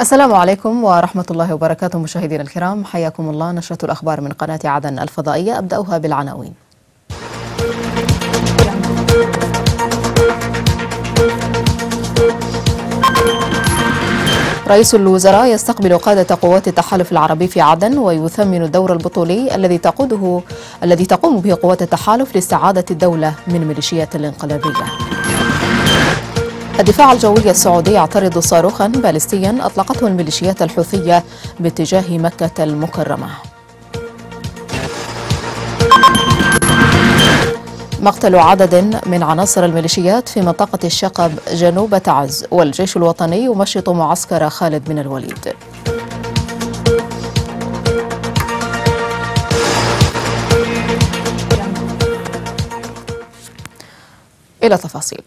السلام عليكم ورحمة الله وبركاته مشاهدينا الكرام حياكم الله نشرة الأخبار من قناة عدن الفضائية أبدأها بالعناوين رئيس الوزراء يستقبل قادة قوات التحالف العربي في عدن ويثمن الدور البطولي الذي تقوده الذي تقوم به قوات التحالف لاستعادة الدولة من ميليشيات الانقلابية الدفاع الجوي السعودي يعترض صاروخا باليستيا أطلقته الميليشيات الحوثية باتجاه مكة المكرمة مقتل عدد من عناصر الميليشيات في منطقة الشقب جنوب تعز والجيش الوطني يمشط معسكر خالد بن الوليد إلى تفاصيل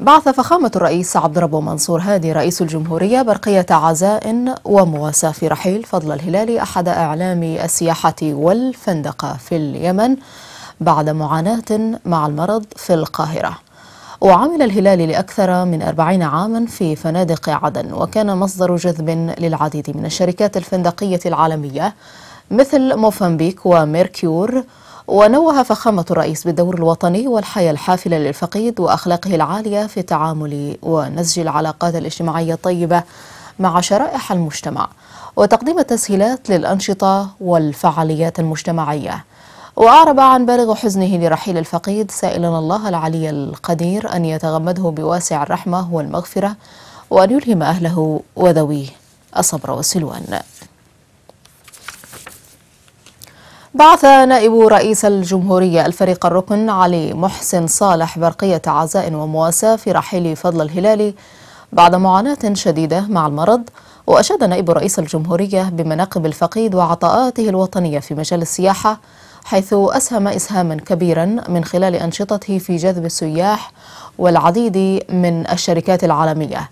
بعث فخامة الرئيس عبد ربه منصور هادي رئيس الجمهورية برقية عزاء ومواساة في رحيل فضل الهلالي أحد أعلام السياحة والفندقة في اليمن بعد معاناة مع المرض في القاهرة وعمل الهلال لأكثر من أربعين عاما في فنادق عدن وكان مصدر جذب للعديد من الشركات الفندقية العالمية مثل موفنبيك وميركيور ونوه فخامة الرئيس بالدور الوطني والحياة الحافلة للفقيد وأخلاقه العالية في التعامل ونسج العلاقات الاجتماعية الطيبة مع شرائح المجتمع وتقديم التسهيلات للأنشطة والفعاليات المجتمعية وأعرب عن بالغ حزنه لرحيل الفقيد سائلا الله العلي القدير أن يتغمده بواسع الرحمة والمغفرة وأن يلهم أهله وذويه الصبر والسلوان بعث نائب رئيس الجمهورية الفريق الركن علي محسن صالح برقية عزاء ومواساة في رحيل فضل الهلالي بعد معاناة شديدة مع المرض وأشاد نائب رئيس الجمهورية بمناقب الفقيد وعطاءاته الوطنية في مجال السياحة حيث أسهم إسهاما كبيرا من خلال أنشطته في جذب السياح والعديد من الشركات العالمية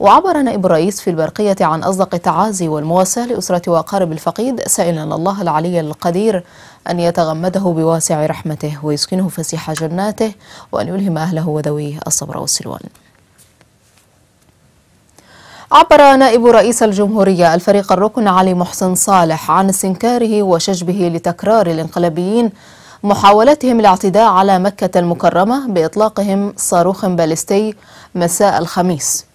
وعبر نائب الرئيس في البرقية عن أصدق التعازي والمواساة لأسرة وأقارب الفقيد سائلا الله العلي القدير أن يتغمده بواسع رحمته ويسكنه فسيح جناته وأن يلهم أهله وذويه الصبر والسلوان عبر نائب رئيس الجمهورية الفريق الركن علي محسن صالح عن استنكاره وشجبه لتكرار الانقلابيين محاولتهم الاعتداء على مكة المكرمة بإطلاقهم صاروخ باليستي مساء الخميس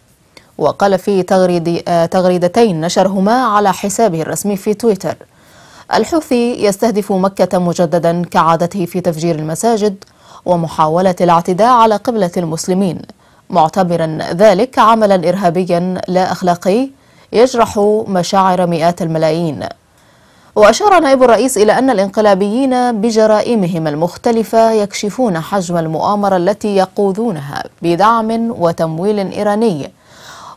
وقال في تغريد آه، تغريدتين نشرهما على حسابه الرسمي في تويتر الحوثي يستهدف مكة مجددا كعادته في تفجير المساجد ومحاولة الاعتداء على قبلة المسلمين معتبرا ذلك عملا إرهابيا لا أخلاقي يجرح مشاعر مئات الملايين وأشار نائب الرئيس إلى أن الانقلابيين بجرائمهم المختلفة يكشفون حجم المؤامرة التي يقودونها بدعم وتمويل إيراني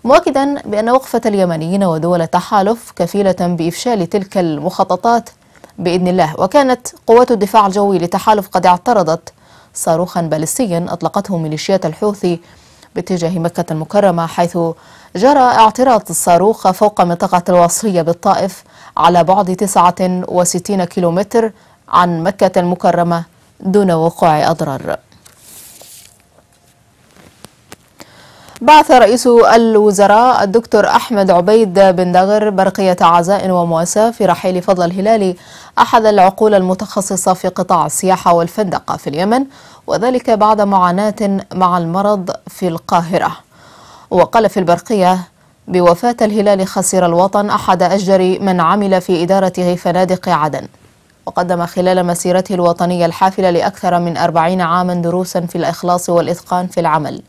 مؤكدا بأن وقفة اليمنيين ودول التحالف كفيلة بإفشال تلك المخططات بإذن الله وكانت قوات الدفاع الجوي للتحالف قد اعترضت صاروخا باليستيا أطلقته ميليشيات الحوثي باتجاه مكة المكرمة حيث جرى اعتراض الصاروخ فوق منطقة الوصيه بالطائف على بعد 69 كيلومتر عن مكة المكرمة دون وقوع أضرار بعث رئيس الوزراء الدكتور أحمد عبيد بن دغر برقية عزاء ومواساة في رحيل فضل الهلالي أحد العقول المتخصصة في قطاع السياحة والفندقة في اليمن وذلك بعد معاناة مع المرض في القاهرة وقال في البرقية بوفاة الهلال خسر الوطن أحد أشجر من عمل في إدارة فنادق عدن وقدم خلال مسيرته الوطنية الحافلة لأكثر من أربعين عاما دروسا في الإخلاص والإتقان في العمل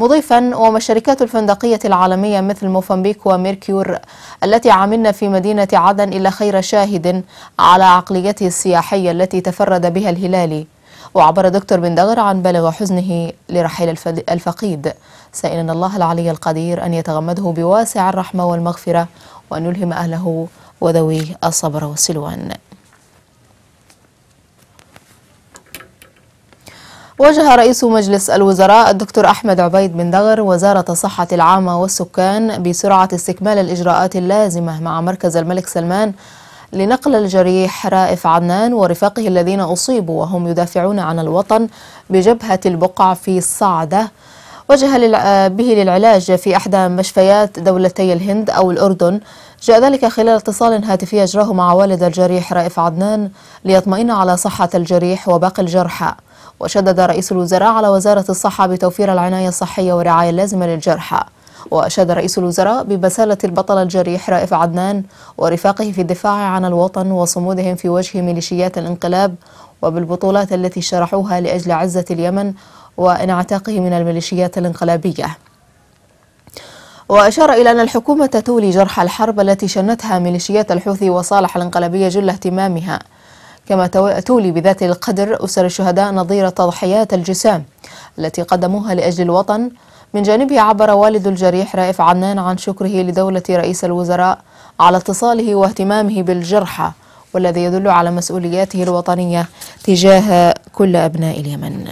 مضيفا ومشاركات الفندقية العالمية مثل موفنبيك وميركيور التي عملنا في مدينة عدن إلى خير شاهد على عقليته السياحية التي تفرد بها الهلالي وعبر دكتور بن دغر عن بلغ حزنه لرحيل الفقيد سائلا الله العلي القدير أن يتغمده بواسع الرحمة والمغفرة وأن يلهم أهله وذويه الصبر والسلوان واجه رئيس مجلس الوزراء الدكتور أحمد عبيد بن دغر وزارة الصحة العامة والسكان بسرعة استكمال الإجراءات اللازمة مع مركز الملك سلمان لنقل الجريح رائف عدنان ورفاقه الذين أصيبوا وهم يدافعون عن الوطن بجبهة البقع في صعدة وجه به للعلاج في إحدى مشفيات دولتي الهند أو الأردن جاء ذلك خلال اتصال هاتفي أجراه مع والد الجريح رائف عدنان ليطمئن على صحة الجريح وباقي الجرحى وشدد رئيس الوزراء على وزارة الصحة بتوفير العناية الصحية والرعاية اللازمة للجرحى وأشاد رئيس الوزراء ببسالة البطل الجريح رائف عدنان ورفاقه في الدفاع عن الوطن وصمودهم في وجه ميليشيات الانقلاب وبالبطولات التي شرحوها لأجل عزة اليمن وانعتاقه من الميليشيات الانقلابية وأشار إلى أن الحكومة تولي جرح الحرب التي شنتها ميليشيات الحوثي وصالح الانقلابية جل اهتمامها كما تولي بذات القدر أسر الشهداء نظير تضحيات الجسام التي قدموها لأجل الوطن من جانبه عبر والد الجريح رائف عنان عن شكره لدولة رئيس الوزراء على اتصاله واهتمامه بالجرحى والذي يدل على مسؤولياته الوطنية تجاه كل أبناء اليمن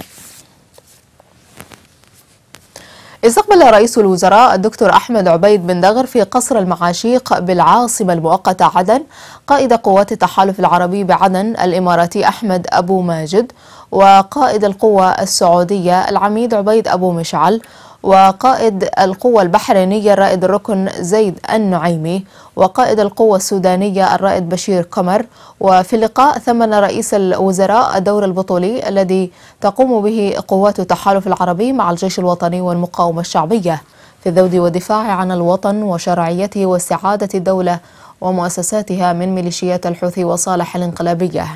استقبل رئيس الوزراء الدكتور أحمد عبيد بن دغر في قصر المعاشيق بالعاصمة المؤقتة عدن قائد قوات التحالف العربي بعدن الإماراتي أحمد أبو ماجد وقائد القوة السعودية العميد عبيد أبو مشعل وقائد القوة البحرينية الرائد الركن زيد النعيمي وقائد القوة السودانية الرائد بشير قمر وفي اللقاء ثمن رئيس الوزراء الدور البطولي الذي تقوم به قوات التحالف العربي مع الجيش الوطني والمقاومة الشعبية في الذود والدفاع عن الوطن وشرعيته واستعادة الدولة ومؤسساتها من ميليشيات الحوثي وصالح الانقلابيه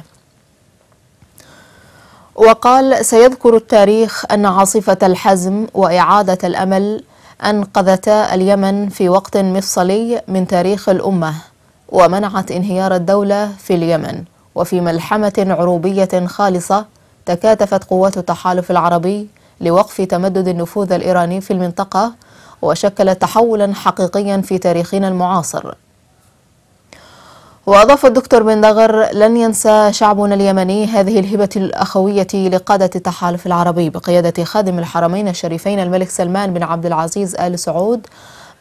وقال سيذكر التاريخ أن عاصفة الحزم وإعادة الأمل أنقذتا اليمن في وقت مفصلي من تاريخ الأمة ومنعت انهيار الدولة في اليمن وفي ملحمة عروبية خالصة تكاتفت قوات التحالف العربي لوقف تمدد النفوذ الإيراني في المنطقة وشكلت تحولا حقيقيا في تاريخنا المعاصر وأضاف الدكتور بن دغر لن ينسى شعبنا اليمني هذه الهبة الأخوية لقادة التحالف العربي بقيادة خادم الحرمين الشريفين الملك سلمان بن عبد العزيز آل سعود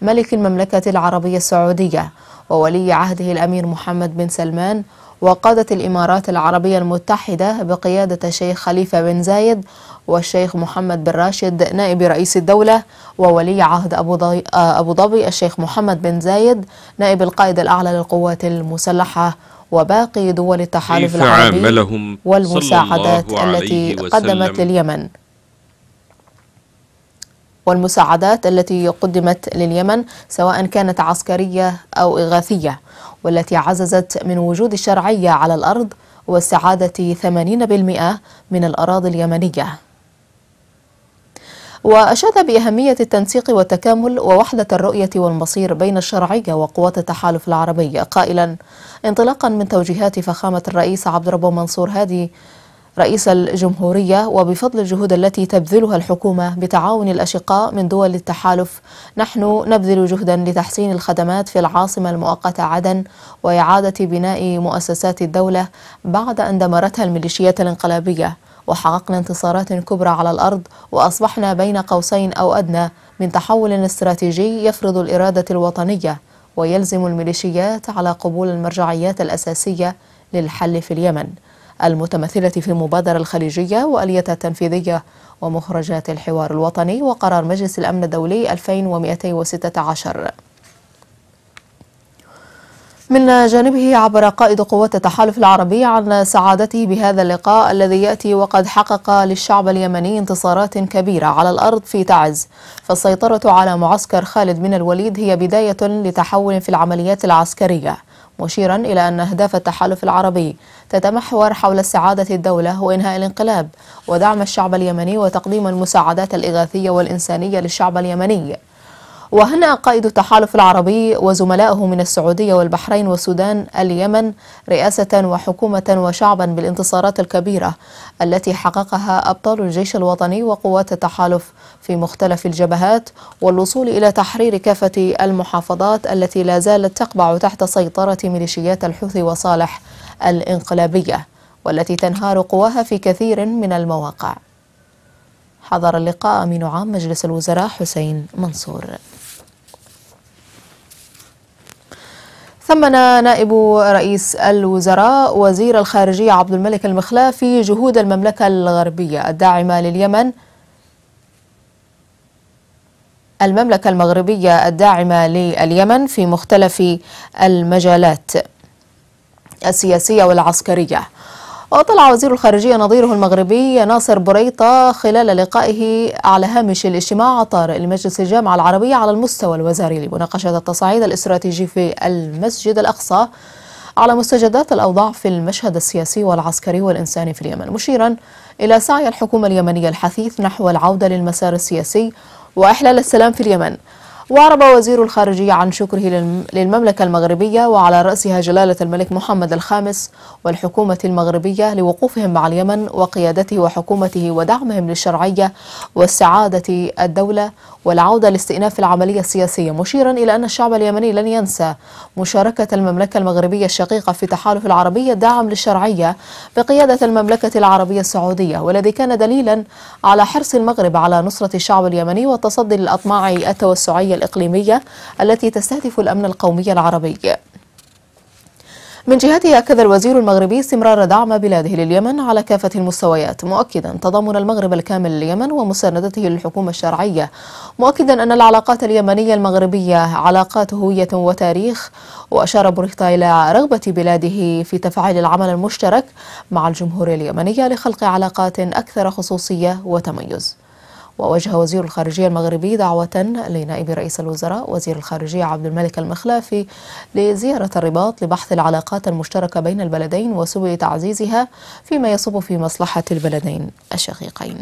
ملك المملكة العربية السعودية وولي عهده الأمير محمد بن سلمان وقادة الإمارات العربية المتحدة بقيادة شيخ خليفة بن زايد والشيخ محمد بن راشد نائب رئيس الدولة وولي عهد آه، أبو ظبي الشيخ محمد بن زايد نائب القائد الأعلى للقوات المسلحة وباقي دول التحالف العربي والمساعدات التي قدمت لليمن والمساعدات التي قدمت لليمن سواء كانت عسكرية أو إغاثية والتي عززت من وجود الشرعية على الأرض واستعادة 80% من الأراضي اليمنية وأشاد بأهمية التنسيق والتكامل ووحدة الرؤية والمصير بين الشرعية وقوات التحالف العربي قائلا انطلاقا من توجيهات فخامة الرئيس عبد ربه منصور هادي رئيس الجمهورية وبفضل الجهود التي تبذلها الحكومة بتعاون الأشقاء من دول التحالف نحن نبذل جهدا لتحسين الخدمات في العاصمة المؤقتة عدن وإعادة بناء مؤسسات الدولة بعد أن دمرتها الميليشيات الانقلابية وحققنا انتصارات كبرى على الأرض وأصبحنا بين قوسين أو أدنى من تحول استراتيجي يفرض الإرادة الوطنية ويلزم الميليشيات على قبول المرجعيات الأساسية للحل في اليمن المتمثلة في المبادرة الخليجية وآلية التنفيذية ومخرجات الحوار الوطني وقرار مجلس الأمن الدولي 2216 من جانبه عبر قائد قوات التحالف العربي عن سعادته بهذا اللقاء الذي يأتي وقد حقق للشعب اليمني انتصارات كبيرة على الأرض في تعز فالسيطرة على معسكر خالد بن الوليد هي بداية لتحول في العمليات العسكرية مشيرا إلى أن أهداف التحالف العربي تتمحور حول استعادة الدولة وإنهاء الانقلاب ودعم الشعب اليمني وتقديم المساعدات الإغاثية والإنسانية للشعب اليمني وهنأ قائد التحالف العربي وزملائه من السعودية والبحرين والسودان اليمن رئاسة وحكومة وشعبا بالانتصارات الكبيرة التي حققها أبطال الجيش الوطني وقوات التحالف في مختلف الجبهات والوصول إلى تحرير كافة المحافظات التي لا زالت تقبع تحت سيطرة ميليشيات الحوثي وصالح الانقلابية والتي تنهار قواها في كثير من المواقع حضر اللقاء أمين عام مجلس الوزراء حسين منصور ثمن نائب رئيس الوزراء وزير الخارجية عبد الملك المخلافي جهود المملكة الغربية الداعمة لليمن المملكة المغربية الداعمة لليمن في مختلف المجالات السياسية والعسكرية وطلع وزير الخارجية نظيره المغربي ناصر بريطة خلال لقائه على هامش الاجتماع الطارئ لمجلس الجامعة العربية على المستوى الوزاري لمناقشة التصعيد الاستراتيجي في المسجد الأقصى على مستجدات الأوضاع في المشهد السياسي والعسكري والإنساني في اليمن مشيرا إلى سعي الحكومة اليمنية الحثيث نحو العودة للمسار السياسي وإحلال السلام في اليمن وأعرب وزير الخارجية عن شكره للمملكة المغربية وعلى رأسها جلالة الملك محمد الخامس والحكومة المغربية لوقوفهم مع اليمن وقيادته وحكومته ودعمهم للشرعية والسعادة الدولة والعودة لاستئناف العملية السياسية مشيرا إلى أن الشعب اليمني لن ينسى مشاركة المملكة المغربية الشقيقة في تحالف العربية الداعم للشرعية بقيادة المملكة العربية السعودية والذي كان دليلا على حرص المغرب على نصرة الشعب اليمني والتصدي للأطماع التوسعية الإقليمية التي تستهدف الأمن القومي العربي من جهته أكد الوزير المغربي استمرار دعم بلاده لليمن على كافة المستويات مؤكدا تضامن المغرب الكامل لليمن ومساندته للحكومة الشرعية مؤكدا أن العلاقات اليمنية المغربية علاقات هوية وتاريخ وأشار بوريطة إلى رغبة بلاده في تفعيل العمل المشترك مع الجمهورية اليمنية لخلق علاقات أكثر خصوصية وتميز ووجه وزير الخارجية المغربي دعوة لنائب رئيس الوزراء وزير الخارجية عبد الملك المخلافي لزيارة الرباط لبحث العلاقات المشتركة بين البلدين وسبل تعزيزها فيما يصب في مصلحة البلدين الشقيقين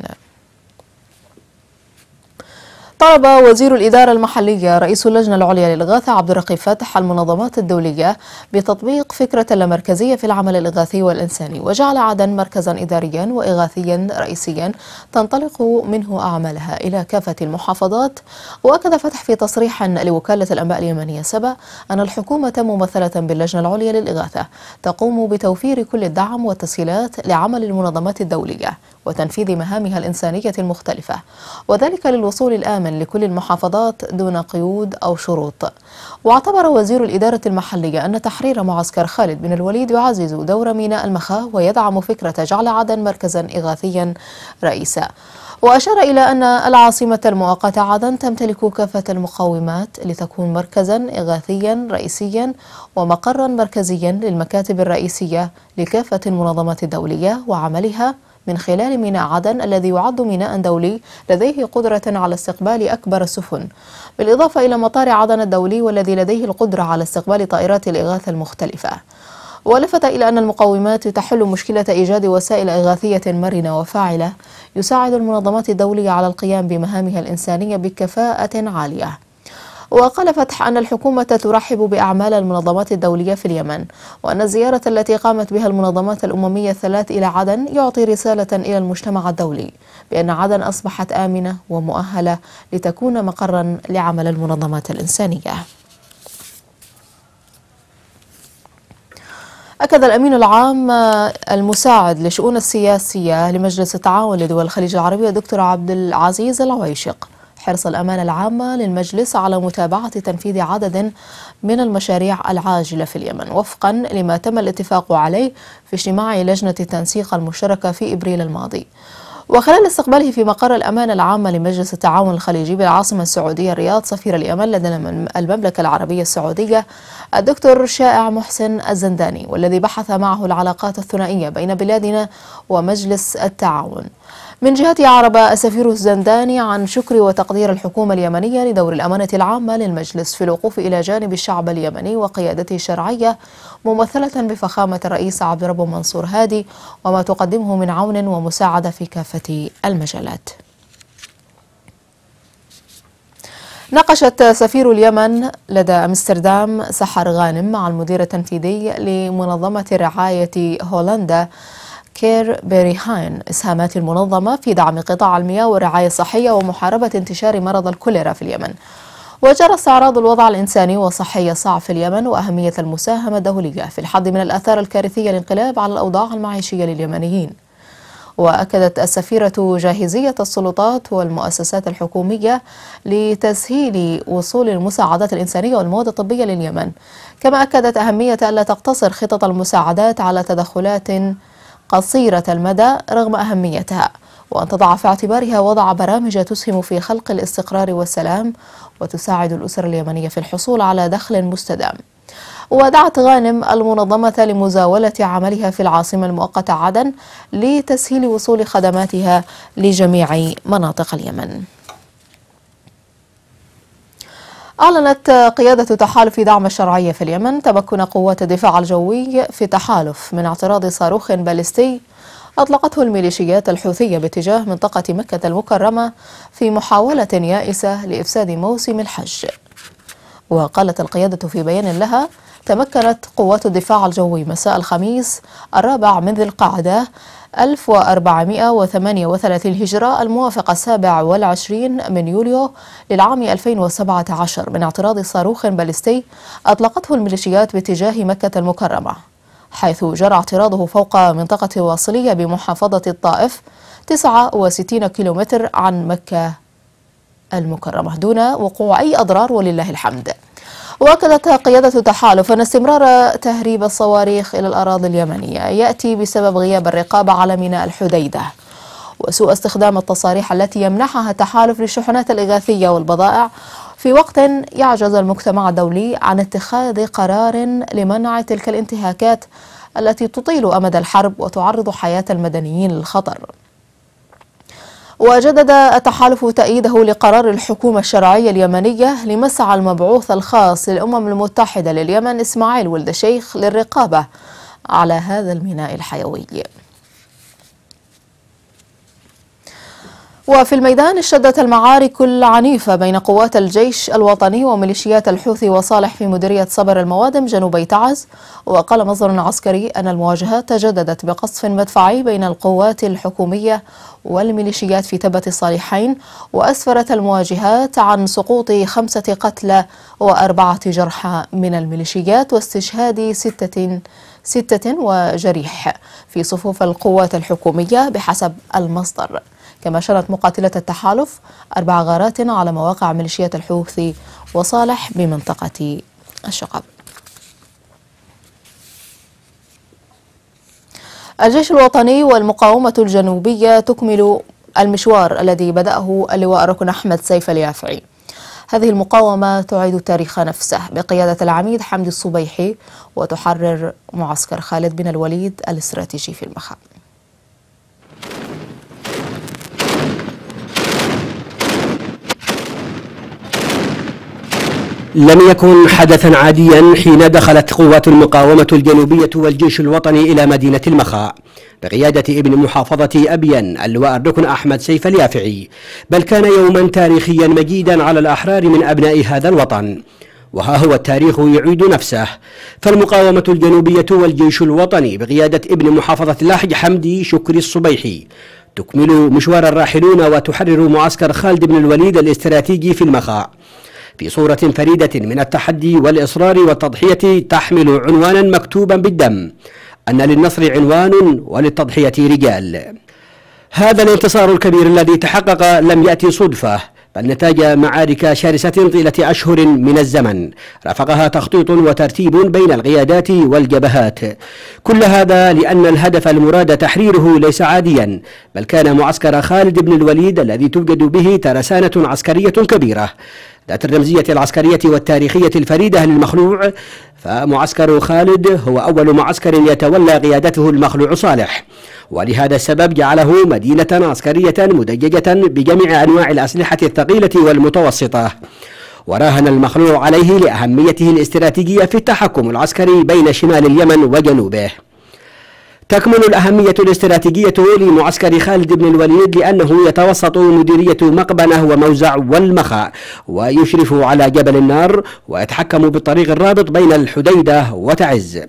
طلب وزير الإدارة المحلية رئيس اللجنة العليا للإغاثة عبد الرقيب فاتح المنظمات الدولية بتطبيق فكرة اللامركزية في العمل الإغاثي والإنساني وجعل عدن مركزا إداريا وإغاثيا رئيسيا تنطلق منه أعمالها إلى كافة المحافظات وأكد فتح في تصريح لوكالة الأنباء اليمنية سبا أن الحكومة ممثلة باللجنة العليا للإغاثة تقوم بتوفير كل الدعم والتسهيلات لعمل المنظمات الدولية وتنفيذ مهامها الإنسانية المختلفة وذلك للوصول الآمن لكل المحافظات دون قيود أو شروط واعتبر وزير الإدارة المحلية أن تحرير معسكر خالد بن الوليد يعزز دور ميناء المخا ويدعم فكرة جعل عدن مركزا إغاثيا رئيسا وأشار إلى أن العاصمة المؤقتة عدن تمتلك كافة المقومات لتكون مركزا إغاثيا رئيسيا ومقرا مركزيا للمكاتب الرئيسية لكافة المنظمات الدولية وعملها من خلال ميناء عدن الذي يعد ميناء دولي لديه قدرة على استقبال أكبر السفن بالإضافة إلى مطار عدن الدولي والذي لديه القدرة على استقبال طائرات الإغاثة المختلفة ولفت إلى أن المقومات تحل مشكلة إيجاد وسائل إغاثية مرنة وفاعلة يساعد المنظمات الدولية على القيام بمهامها الإنسانية بكفاءة عالية وقال فتح أن الحكومة ترحب بأعمال المنظمات الدولية في اليمن وأن الزيارة التي قامت بها المنظمات الأممية الثلاث إلى عدن يعطي رسالة إلى المجتمع الدولي بأن عدن أصبحت آمنة ومؤهلة لتكون مقرا لعمل المنظمات الإنسانية أكد الأمين العام المساعد لشؤون السياسية لمجلس التعاون لدول الخليج العربية الدكتور عبد العزيز العويشق حرص الأمانة العامة للمجلس على متابعة تنفيذ عدد من المشاريع العاجلة في اليمن وفقا لما تم الاتفاق عليه في اجتماع لجنة التنسيق المشتركة في إبريل الماضي وخلال استقباله في مقر الأمانة العامة لمجلس التعاون الخليجي بالعاصمة السعودية الرياض سفير اليمن لدى المملكة العربية السعودية الدكتور شائع محسن الزنداني والذي بحث معه العلاقات الثنائية بين بلادنا ومجلس التعاون من جهه عرب السفير الزنداني عن شكر وتقدير الحكومة اليمنية لدور الأمانة العامة للمجلس في الوقوف إلى جانب الشعب اليمني وقيادته الشرعية ممثلة بفخامة الرئيس عبد الرب منصور هادي وما تقدمه من عون ومساعدة في كافة المجالات ناقشت سفير اليمن لدى أمستردام سحر غانم مع المدير التنفيذي لمنظمة الرعاية هولندا كير بيريهاين إسهامات المنظمة في دعم قطاع المياه والرعاية الصحية ومحاربة انتشار مرض الكوليرا في اليمن وجرى استعراض الوضع الإنساني والصحي الصعب في اليمن وأهمية المساهمة الدولية في الحد من الآثار الكارثية للانقلاب على الأوضاع المعيشية لليمنيين وأكدت السفيرة جاهزية السلطات والمؤسسات الحكومية لتسهيل وصول المساعدات الإنسانية والمواد الطبية لليمن كما أكدت أهمية ألا تقتصر خطط المساعدات على تدخلات قصيرة المدى رغم أهميتها وأن تضع في اعتبارها وضع برامج تسهم في خلق الاستقرار والسلام وتساعد الأسر اليمنية في الحصول على دخل مستدام ودعت غانم المنظمة لمزاولة عملها في العاصمة المؤقتة عدن لتسهيل وصول خدماتها لجميع مناطق اليمن أعلنت قيادة تحالف دعم الشرعية في اليمن تمكن قوات الدفاع الجوي في تحالف من اعتراض صاروخ باليستي أطلقته الميليشيات الحوثية باتجاه منطقة مكة المكرمة في محاولة يائسة لإفساد موسم الحج وقالت القيادة في بيان لها تمكنت قوات الدفاع الجوي مساء الخميس الرابع من ذي القعدة 1438 هجرة الموافق السابع والعشرين من يوليو للعام 2017 من اعتراض صاروخ باليستي أطلقته الميليشيات باتجاه مكة المكرمة حيث جرى اعتراضه فوق منطقة واصلية بمحافظة الطائف 69 كيلومتر عن مكة المكرمة دون وقوع أي أضرار ولله الحمد واكدت قياده التحالف ان استمرار تهريب الصواريخ الى الاراضي اليمنيه ياتي بسبب غياب الرقابه على ميناء الحديده وسوء استخدام التصاريح التي يمنحها التحالف للشحنات الإغاثية والبضائع في وقت يعجز المجتمع الدولي عن اتخاذ قرار لمنع تلك الانتهاكات التي تطيل أمد الحرب وتعرض حياة المدنيين للخطر وجدد التحالف تأييده لقرار الحكومة الشرعية اليمنية لمسعى المبعوث الخاص للأمم المتحدة لليمن إسماعيل ولد الشيخ للرقابة على هذا الميناء الحيوي وفي الميدان اشتدت المعارك العنيفة بين قوات الجيش الوطني وميليشيات الحوثي وصالح في مديرية صبر الموادم جنوبي تعز وقال مصدر عسكري أن المواجهات تجددت بقصف مدفعي بين القوات الحكومية والميليشيات في تبة الصالحين وأسفرت المواجهات عن سقوط خمسة قتلى وأربعة جرحى من الميليشيات واستشهاد ستة ستة وجريح في صفوف القوات الحكومية بحسب المصدر كما شنت مقاتلة التحالف أربع غارات على مواقع ميليشيات الحوثي وصالح بمنطقة الشقب الجيش الوطني والمقاومة الجنوبية تكمل المشوار الذي بدأه اللواء ركن أحمد سيف اليافعي هذه المقاومة تعيد التاريخ نفسه بقيادة العميد حمدي الصبيحي وتحرر معسكر خالد بن الوليد الاستراتيجي في المخام لم يكن حدثا عاديا حين دخلت قوات المقاومة الجنوبية والجيش الوطني إلى مدينة المخاء بقيادة ابن محافظة أبين اللواء الركن أحمد سيف اليافعي بل كان يوما تاريخيا مجيدا على الأحرار من أبناء هذا الوطن وها هو التاريخ يعيد نفسه فالمقاومة الجنوبية والجيش الوطني بقيادة ابن محافظة لاحج حمدي شكري الصبيحي تكمل مشوار الراحلون وتحرر معسكر خالد بن الوليد الاستراتيجي في المخاء في صورة فريدة من التحدي والإصرار والتضحية تحمل عنوانا مكتوبا بالدم أن للنصر عنوان وللتضحية رجال هذا الانتصار الكبير الذي تحقق لم يأتي صدفة بل نتاج معارك شرسة طيلة أشهر من الزمن رافقها تخطيط وترتيب بين القيادات والجبهات كل هذا لأن الهدف المراد تحريره ليس عاديا بل كان معسكر خالد بن الوليد الذي توجد به ترسانة عسكرية كبيرة ذات الرمزية العسكرية والتاريخية الفريدة للمخلوع فمعسكر خالد هو أول معسكر يتولى قيادته المخلوع صالح ولهذا السبب جعله مدينة عسكرية مدججة بجميع أنواع الأسلحة الثقيلة والمتوسطة وراهن المخلوع عليه لأهميته الاستراتيجية في التحكم العسكري بين شمال اليمن وجنوبه تكمن الأهمية الاستراتيجية لمعسكر خالد بن الوليد لأنه يتوسط مديرية مقبنة وموزع والمخا ويشرف على جبل النار ويتحكم بالطريق الرابط بين الحديدة وتعز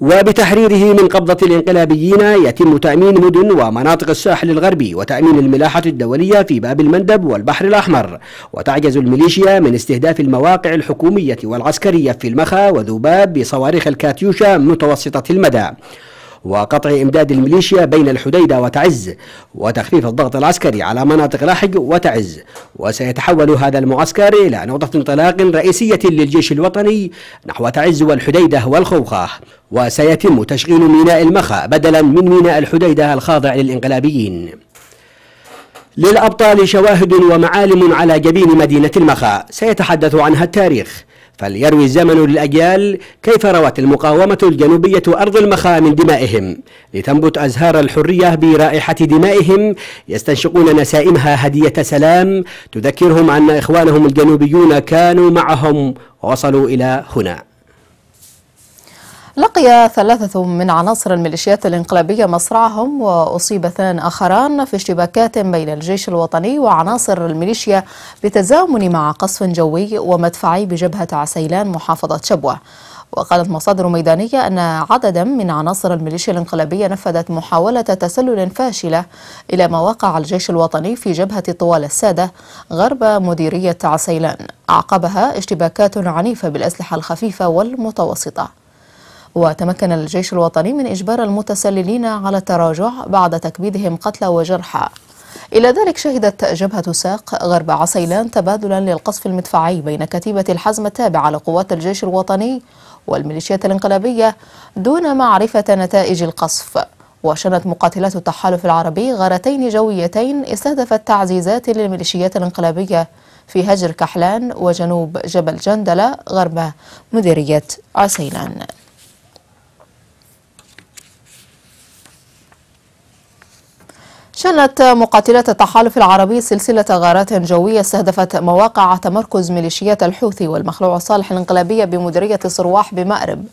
وبتحريره من قبضة الانقلابيين يتم تأمين مدن ومناطق الساحل الغربي وتأمين الملاحة الدولية في باب المندب والبحر الأحمر وتعجز الميليشيا من استهداف المواقع الحكومية والعسكرية في المخا وذباب بصواريخ الكاتيوشا متوسطة المدى وقطع إمداد الميليشيا بين الحديدة وتعز وتخفيف الضغط العسكري على مناطق لاحق وتعز وسيتحول هذا المعسكر إلى نقطة انطلاق رئيسية للجيش الوطني نحو تعز والحديدة والخوخة وسيتم تشغيل ميناء المخا بدلا من ميناء الحديدة الخاضع للإنقلابيين للأبطال شواهد ومعالم على جبين مدينة المخا سيتحدث عنها التاريخ فليروي الزمن للأجيال كيف روت المقاومة الجنوبية أرض المخا من دمائهم لتنبت أزهار الحرية برائحة دمائهم يستنشقون نسائمها هدية سلام تذكرهم أن إخوانهم الجنوبيون كانوا معهم ووصلوا إلى هنا لقي ثلاثة من عناصر الميليشيات الانقلابية مصرعهم وأصيب اثنان آخران في اشتباكات بين الجيش الوطني وعناصر الميليشيا بالتزامن مع قصف جوي ومدفعي بجبهة عسيلان محافظة شبوة وقالت مصادر ميدانية أن عددا من عناصر الميليشيا الانقلابية نفذت محاولة تسلل فاشلة إلى مواقع الجيش الوطني في جبهة طوال السادة غرب مديرية عسيلان أعقبها اشتباكات عنيفة بالأسلحة الخفيفة والمتوسطة وتمكن الجيش الوطني من إجبار المتسللين على التراجع بعد تكبيدهم قتلى وجرحى إلى ذلك شهدت جبهة ساق غرب عسيلان تبادلا للقصف المدفعي بين كتيبة الحزم التابعة لقوات الجيش الوطني والميليشيات الانقلابية دون معرفة نتائج القصف وشنت مقاتلات التحالف العربي غارتين جويتين استهدفت تعزيزات للميليشيات الانقلابية في هجر كحلان وجنوب جبل جندلة غرب مديرية عسيلان شنت مقاتلات التحالف العربي سلسلة غارات جوية استهدفت مواقع تمركز ميليشيات الحوثي والمخلوع الصالح الانقلابية بمديرية صرواح بمأرب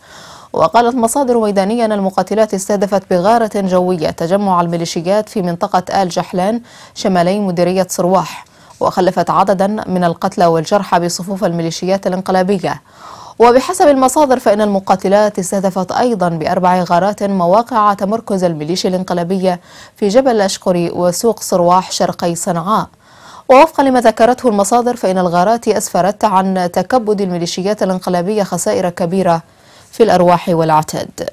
وقالت مصادر ميدانية أن المقاتلات استهدفت بغارة جوية تجمع الميليشيات في منطقة آل جحلان شمالي مديرية صرواح وخلفت عددا من القتلى والجرحى بصفوف الميليشيات الانقلابية وبحسب المصادر فإن المقاتلات استهدفت أيضا بأربع غارات مواقع تمركز الميليشيا الانقلابية في جبل أشقري وسوق صرواح شرقي صنعاء ووفقا لما ذكرته المصادر فإن الغارات أسفرت عن تكبد الميليشيات الانقلابية خسائر كبيرة في الأرواح والعتاد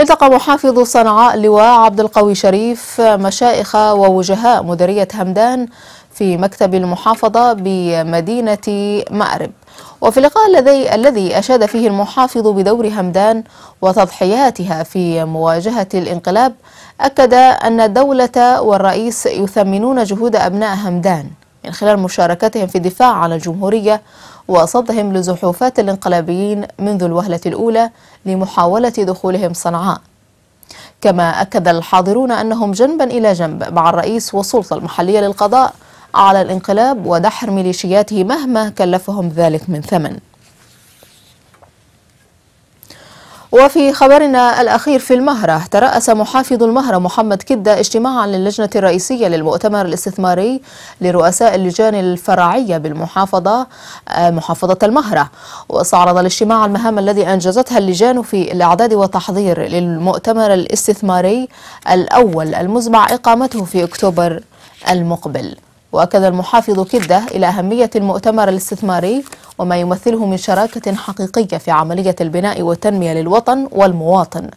التقى محافظ صنعاء لواء عبد القوي شريف مشائخ ووجهاء مديرية همدان في مكتب المحافظة بمدينة مأرب وفي اللقاء الذي الذي أشاد فيه المحافظ بدور همدان وتضحياتها في مواجهة الانقلاب أكد أن الدولة والرئيس يثمنون جهود أبناء همدان من خلال مشاركتهم في الدفاع عن الجمهورية وصدهم لزحوفات الانقلابيين منذ الوهلة الأولى لمحاولة دخولهم صنعاء كما أكد الحاضرون أنهم جنبا إلى جنب مع الرئيس والسلطة المحلية للقضاء على الانقلاب ودحر ميليشياته مهما كلفهم ذلك من ثمن وفي خبرنا الأخير في المهرة ترأس محافظ المهرة محمد كدة اجتماعا للجنة الرئيسية للمؤتمر الاستثماري لرؤساء اللجان الفرعية بالمحافظة آه، محافظة المهرة واستعرض الاجتماع المهام الذي أنجزتها اللجان في الإعداد والتحضير للمؤتمر الاستثماري الأول المزمع إقامته في أكتوبر المقبل وأكد المحافظ كدة إلى أهمية المؤتمر الاستثماري وما يمثله من شراكة حقيقية في عملية البناء والتنمية للوطن والمواطن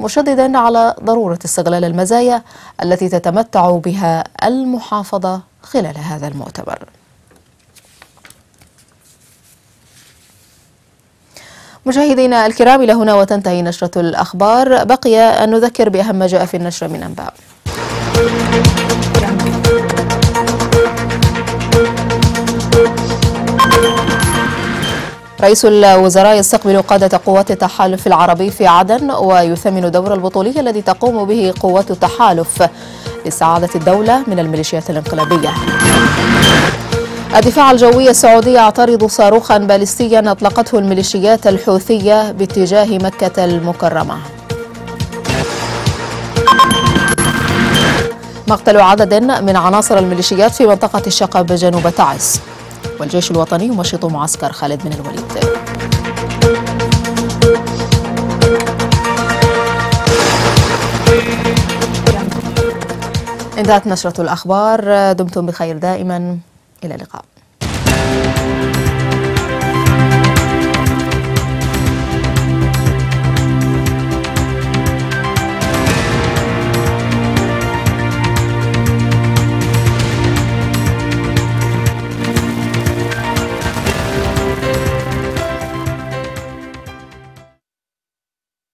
مشددا على ضرورة استغلال المزايا التي تتمتع بها المحافظة خلال هذا المؤتمر مشاهدينا الكرام إلى هنا وتنتهي نشرة الأخبار بقي أن نذكر بأهم ما جاء في النشرة من أنباء رئيس الوزراء يستقبل قادة قوات التحالف العربي في عدن ويثمن دور البطولي الذي تقوم به قوات التحالف لسعادة الدولة من الميليشيات الانقلابية الدفاع الجوي السعودي يعترض صاروخا باليستيا أطلقته الميليشيات الحوثية باتجاه مكة المكرمة مقتل عدد من عناصر الميليشيات في منطقة الشقب جنوب تعز والجيش الوطني يمشط معسكر خالد بن الوليد انتهت نشرة الأخبار دمتم بخير دائما إلى اللقاء